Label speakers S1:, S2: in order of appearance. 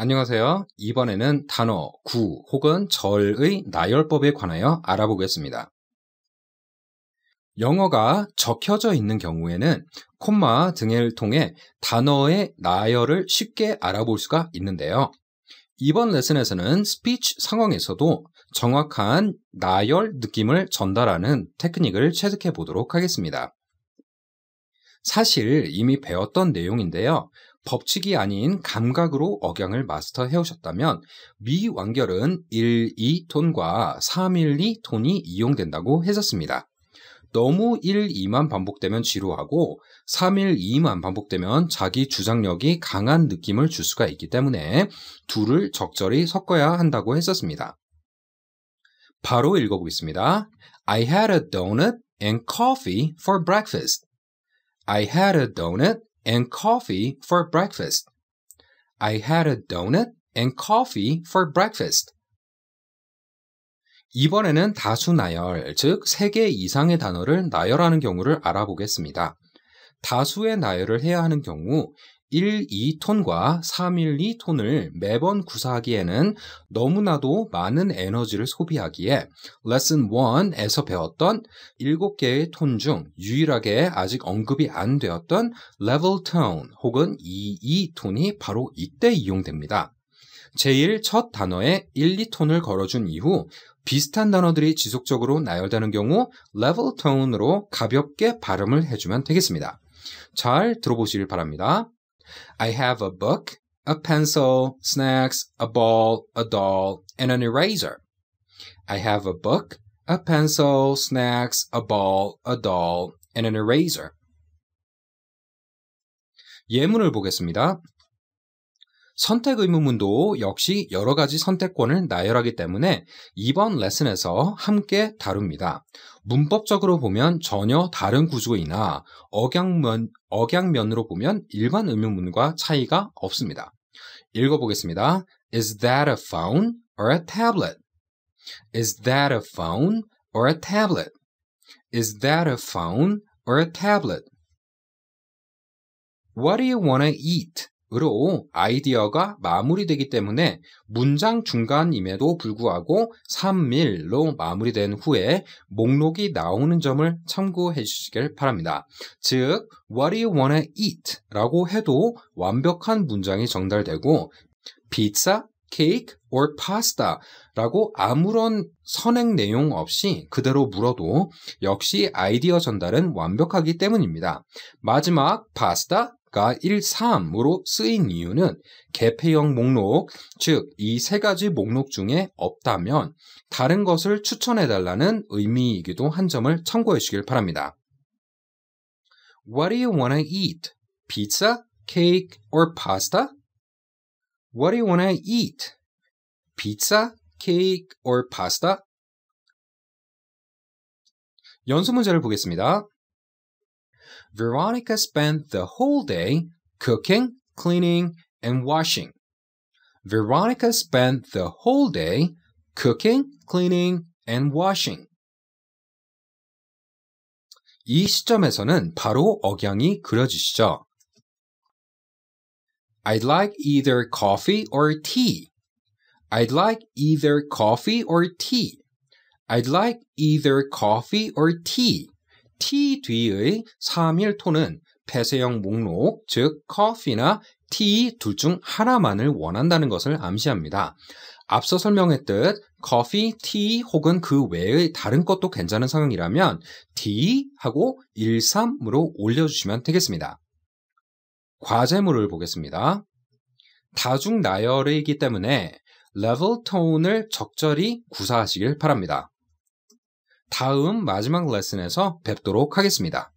S1: 안녕하세요. 이번에는 단어, 구 혹은 절의 나열법에 관하여 알아보겠습니다. 영어가 적혀져 있는 경우에는 콤마 등을 통해 단어의 나열을 쉽게 알아볼 수가 있는데요. 이번 레슨에서는 스피치 상황에서도 정확한 나열 느낌을 전달하는 테크닉을 체득해 보도록 하겠습니다. 사실 이미 배웠던 내용인데요. 법칙이 아닌 감각으로 억양을 마스터해 오셨다면 미 완결은 1, 2톤과 3, 1, 2톤이 이용된다고 했었습니다. 너무 1, 2만 반복되면 지루하고 3, 1, 2만 반복되면 자기 주장력이 강한 느낌을 줄 수가 있기 때문에 둘을 적절히 섞어야 한다고 했었습니다. 바로 읽어보겠습니다. I had a donut and coffee for breakfast. I had a donut and coffee for breakfast. I had a donut and coffee for breakfast. 이번에는 다수 나열, 즉 3개 이상의 단어를 나열하는 경우를 알아보겠습니다. 다수의 나열을 해야 하는 경우 1, 2톤과 3, 1, 2톤을 매번 구사하기에는 너무나도 많은 에너지를 소비하기에 레슨 1에서 배웠던 7개의 톤 중 유일하게 아직 언급이 안 되었던 level tone 혹은 2, 2톤이 바로 이때 이용됩니다. 제일 첫 단어에 1, 2톤을 걸어준 이후 비슷한 단어들이 지속적으로 나열되는 경우 level tone으로 가볍게 발음을 해주면 되겠습니다. 잘 들어보시길 바랍니다. I have a book, a pencil, snacks, a ball, a doll, and an eraser. I have a book, a pencil, snacks, a ball, a doll, and an eraser. 예문을 보겠습니다. 선택 의무문도 역시 여러 가지 선택권을 나열하기 때문에 이번 레슨에서 함께 다룹니다. 문법적으로 보면 전혀 다른 구조이나 억양면, 억양면으로 보면 일반 의문문과 차이가 없습니다. 읽어보겠습니다. Is that a phone or a tablet? Is that a phone or a tablet? Is that a phone or a tablet? What do you want to eat? 으로 아이디어가 마무리되기 때문에 문장 중간임에도 불구하고 3밀로 마무리된 후에 목록이 나오는 점을 참고해 주시길 바랍니다. 즉, what do you wanna eat? 라고 해도 완벽한 문장이 전달되고 pizza, cake or pasta 라고 아무런 선행 내용 없이 그대로 물어도 역시 아이디어 전달은 완벽하기 때문입니다. 마지막 pasta, 가 1, 3으로 쓰인 이유는 개폐형 목록, 즉 이 세 가지 목록 중에 없다면 다른 것을 추천해 달라는 의미이기도 한 점을 참고해 주시길 바랍니다. What do you wanna eat? Pizza, cake or pasta? What do you wanna eat? Pizza, cake or pasta? 연습 문제를 보겠습니다. Veronica spent the whole day cooking, cleaning, and washing. Veronica spent the whole day cooking, cleaning, and washing. 이 시점에서는 바로 억양이 그려지시죠. I'd like either coffee or tea. I'd like either coffee or tea. I'd like either coffee or tea. T 뒤의 3일 톤은 폐쇄형 목록, 즉 커피나 티 둘 중 하나만을 원한다는 것을 암시합니다. 앞서 설명했듯 커피, 티 혹은 그 외의 다른 것도 괜찮은 상황이라면 D 하고 1, 3으로 올려주시면 되겠습니다. 과제물을 보겠습니다. 다중 나열이기 때문에 레벨 톤을 적절히 구사하시길 바랍니다. 다음 마지막 레슨에서 뵙도록 하겠습니다.